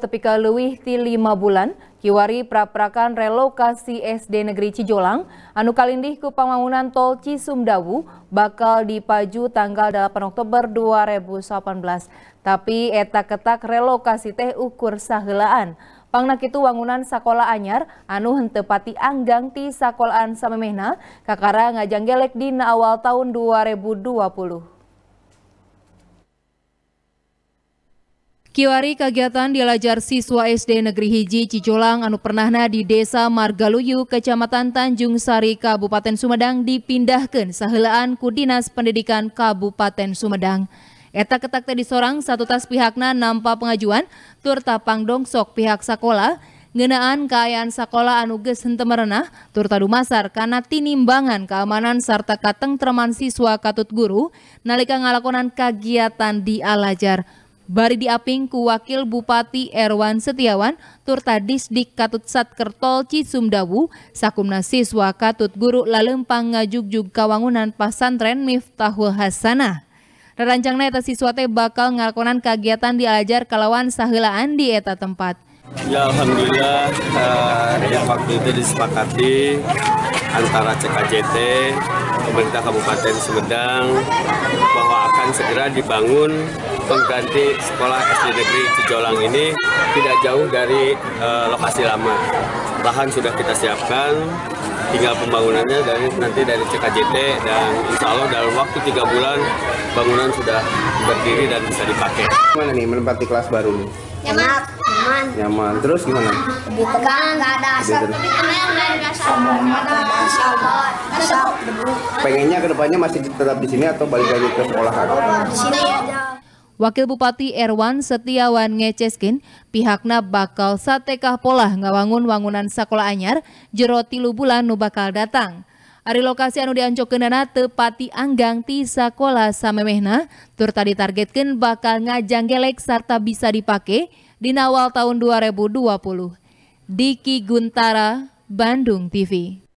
Tepika leuwih ti lima bulan, kiwari praprakan relokasi SD Negeri Cijolang, anu kalindih ku pembangunan tol Cisumdawu bakal dipaju tanggal 8 Oktober 2018. Tapi eta ketak relokasi teh ukur sahelaan. Pangnak itu bangunan sekolah anyar anu hentepati anggang ti sakolaan samemehna kakara ngajanggelek dina awal tahun 2020. Kiwari kegiatan dilajar siswa SD Negeri Hiji Cicolang anu pernahna di Desa Margaluyu, Kecamatan Tanjung Sari, Kabupaten Sumedang dipindahkan sahelaan ku Dinas Pendidikan Kabupaten Sumedang. Eta ketak tadi sorang satu tas pihakna nampa pengajuan turta pangdong sok pihak sekolah ngenaan kayaan sekolah anu geus henteu turta dumasar karena tinimbangan keamanan sarta katengtreman siswa katut guru nalika ngalakonan kegiatan di alajar. Bari ku Wakil Bupati Erwan Setiawan, Turtadis di Katut Satkertol Cisumdawu, Sakumna Siswa Katut Guru Lalempang Ngajugjug Kawangunan Pasantren Miftahul Hasanah. Rancang eta siswa teh bakal ngalakonan kegiatan diajar kalawan sahelaan di eta tempat. Ya Alhamdulillah uh, yang waktu itu disepakati antara CKJT pemerintah Kabupaten Sumedang bahwa akan segera dibangun pengganti sekolah SD Negeri Cijolang ini tidak jauh dari eh, lokasi lama. Lahan sudah kita siapkan, tinggal pembangunannya dari nanti dari CKJT dan insya Allah dalam waktu tiga bulan bangunan sudah berdiri dan bisa dipakai. Gimana nih menempati kelas baru nih? Nyaman. Nyaman. Nyaman. Terus gimana? tegang, nggak ada asap pengennya kedepannya masih tetap di sini atau balik lagi ke sekolah? Ya, Wakil Bupati Erwan Setiawan Ngeceskin, pihaknya bakal satekah pola ngawangun wangunan sekolah anyar jero tilu bulan nu bakal datang. Ari lokasi anu diancokeunana tepati anggang ti sekolah samemehna, tur tadi targetkan bakal ngajang gelek serta bisa dipake di awal tahun 2020. Diki Guntara, Bandung TV.